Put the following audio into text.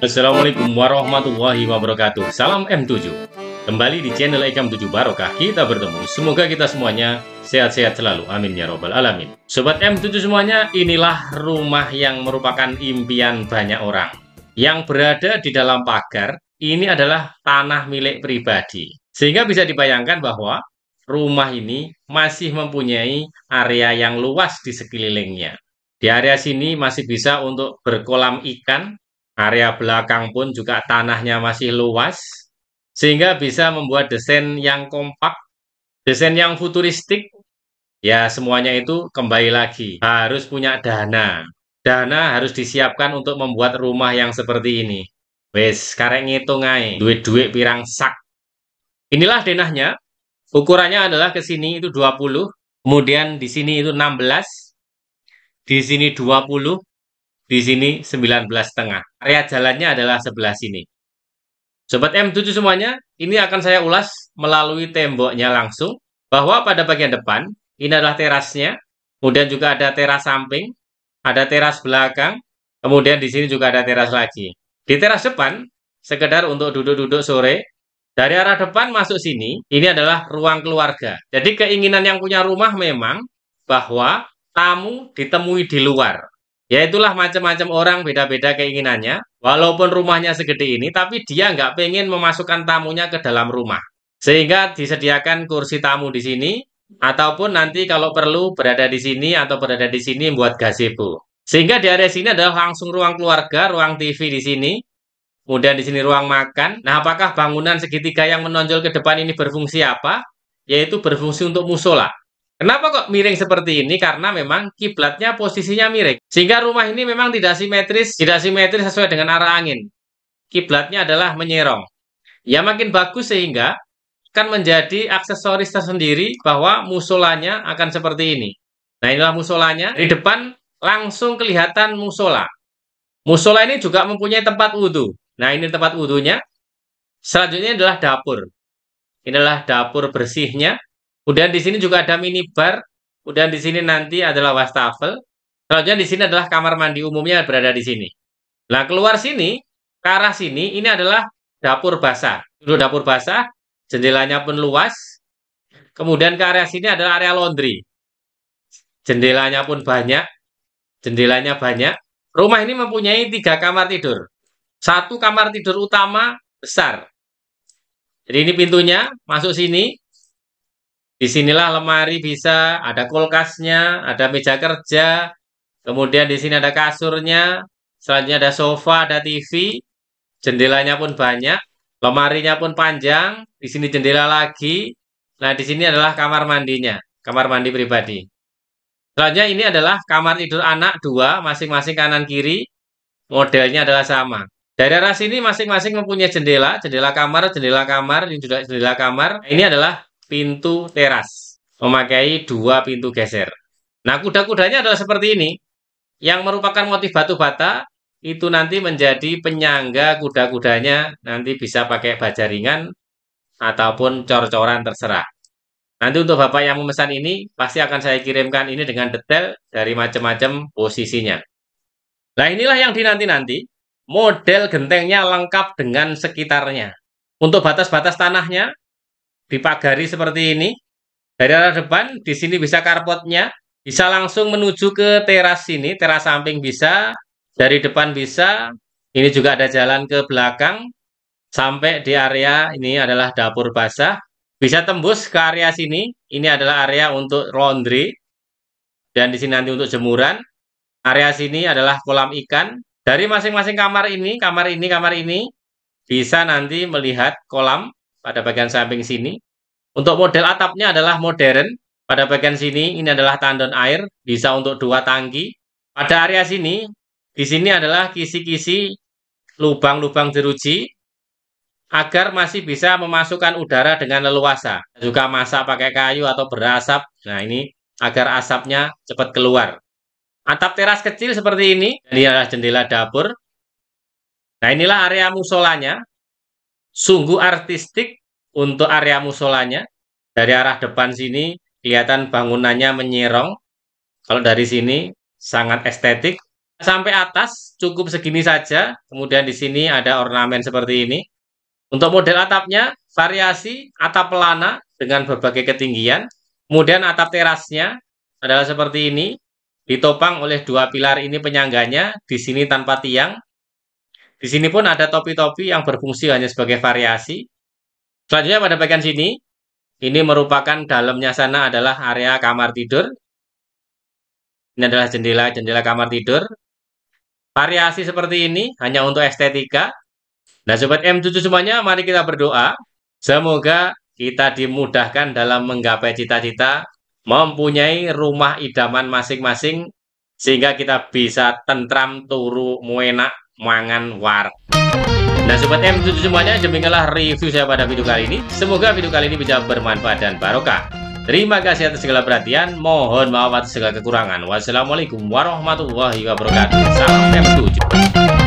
Assalamualaikum warahmatullahi wabarakatuh. Salam M7. Kembali di channel Ekam 7 Barokah kita bertemu. Semoga kita semuanya sehat-sehat selalu. Amin ya robbal alamin. Sobat M7 semuanya, inilah rumah yang merupakan impian banyak orang. Yang berada di dalam pagar ini adalah tanah milik pribadi. Sehingga bisa dibayangkan bahwa rumah ini masih mempunyai area yang luas di sekelilingnya. Di area sini masih bisa untuk berkolam ikan Area belakang pun juga tanahnya masih luas, sehingga bisa membuat desain yang kompak, desain yang futuristik. Ya, semuanya itu kembali lagi harus punya dana. Dana harus disiapkan untuk membuat rumah yang seperti ini. Wes, karek ngitung duit-duit pirang sak. Inilah denahnya. Ukurannya adalah ke sini itu 20, kemudian di sini itu 16, di sini 20, di sini 19 setengah Area jalannya adalah sebelah sini. Sobat M7 semuanya, ini akan saya ulas melalui temboknya langsung, bahwa pada bagian depan, ini adalah terasnya, kemudian juga ada teras samping, ada teras belakang, kemudian di sini juga ada teras lagi. Di teras depan, sekedar untuk duduk-duduk sore, dari arah depan masuk sini, ini adalah ruang keluarga. Jadi keinginan yang punya rumah memang bahwa tamu ditemui di luar. Ya itulah macam-macam orang beda-beda keinginannya. Walaupun rumahnya segede ini, tapi dia nggak pengen memasukkan tamunya ke dalam rumah. Sehingga disediakan kursi tamu di sini, ataupun nanti kalau perlu berada di sini atau berada di sini buat gazebo. Sehingga di area sini adalah langsung ruang keluarga, ruang TV di sini, kemudian di sini ruang makan. Nah, apakah bangunan segitiga yang menonjol ke depan ini berfungsi apa? Yaitu berfungsi untuk musola. Kenapa kok miring seperti ini? Karena memang kiblatnya posisinya miring. Sehingga rumah ini memang tidak simetris, tidak simetris sesuai dengan arah angin. Kiblatnya adalah menyerong. Ya makin bagus sehingga akan menjadi aksesoris tersendiri bahwa musolanya akan seperti ini. Nah inilah musolanya. Di depan langsung kelihatan musola. Musola ini juga mempunyai tempat wudhu. Nah ini tempat wudhunya. Selanjutnya adalah dapur. Inilah dapur bersihnya Kemudian di sini juga ada minibar. Kemudian di sini nanti adalah wastafel. Selanjutnya di sini adalah kamar mandi umumnya berada di sini. Nah, keluar sini, ke arah sini, ini adalah dapur basah. Dulu dapur basah, jendelanya pun luas. Kemudian ke area sini adalah area laundry. Jendelanya pun banyak. Jendelanya banyak. Rumah ini mempunyai tiga kamar tidur. Satu kamar tidur utama besar. Jadi ini pintunya, masuk sini. Di sinilah lemari bisa, ada kulkasnya, ada meja kerja, kemudian di sini ada kasurnya, selanjutnya ada sofa, ada TV, jendelanya pun banyak, lemarinya pun panjang, di sini jendela lagi, nah di sini adalah kamar mandinya, kamar mandi pribadi. Selanjutnya ini adalah kamar tidur anak dua, masing-masing kanan kiri, modelnya adalah sama. Dari arah sini masing-masing mempunyai jendela, jendela kamar, jendela kamar, ini juga jendela kamar. Ini adalah pintu teras memakai dua pintu geser. Nah, kuda-kudanya adalah seperti ini. Yang merupakan motif batu bata itu nanti menjadi penyangga kuda-kudanya nanti bisa pakai baja ringan ataupun cor-coran terserah. Nanti untuk Bapak yang memesan ini, pasti akan saya kirimkan ini dengan detail dari macam-macam posisinya. Nah inilah yang dinanti-nanti, model gentengnya lengkap dengan sekitarnya. Untuk batas-batas tanahnya, dipagari seperti ini. Dari arah depan, di sini bisa karpotnya, bisa langsung menuju ke teras sini, teras samping bisa, dari depan bisa, ini juga ada jalan ke belakang, sampai di area ini adalah dapur basah, bisa tembus ke area sini, ini adalah area untuk laundry, dan di sini nanti untuk jemuran, area sini adalah kolam ikan, dari masing-masing kamar ini, kamar ini, kamar ini, bisa nanti melihat kolam pada bagian samping sini. Untuk model atapnya adalah modern. Pada bagian sini ini adalah tandon air, bisa untuk dua tangki. Pada area sini, di sini adalah kisi-kisi lubang-lubang jeruji agar masih bisa memasukkan udara dengan leluasa. Juga masak pakai kayu atau berasap. Nah, ini agar asapnya cepat keluar. Atap teras kecil seperti ini. Ini adalah jendela dapur. Nah, inilah area musolanya sungguh artistik untuk area musolanya. Dari arah depan sini kelihatan bangunannya menyerong. Kalau dari sini sangat estetik. Sampai atas cukup segini saja. Kemudian di sini ada ornamen seperti ini. Untuk model atapnya variasi atap pelana dengan berbagai ketinggian. Kemudian atap terasnya adalah seperti ini, ditopang oleh dua pilar ini penyangganya, di sini tanpa tiang, di sini pun ada topi-topi yang berfungsi hanya sebagai variasi. Selanjutnya pada bagian sini, ini merupakan dalamnya sana adalah area kamar tidur. Ini adalah jendela-jendela kamar tidur. Variasi seperti ini hanya untuk estetika. Nah, Sobat M7 semuanya, mari kita berdoa. Semoga kita dimudahkan dalam menggapai cita-cita, mempunyai rumah idaman masing-masing, sehingga kita bisa tentram, turu, muenak, mangan war. Nah Sobat M7 semuanya demikianlah review saya pada video kali ini. Semoga video kali ini bisa bermanfaat dan barokah. Terima kasih atas segala perhatian. Mohon maaf atas segala kekurangan. Wassalamualaikum warahmatullahi wabarakatuh. Salam M7.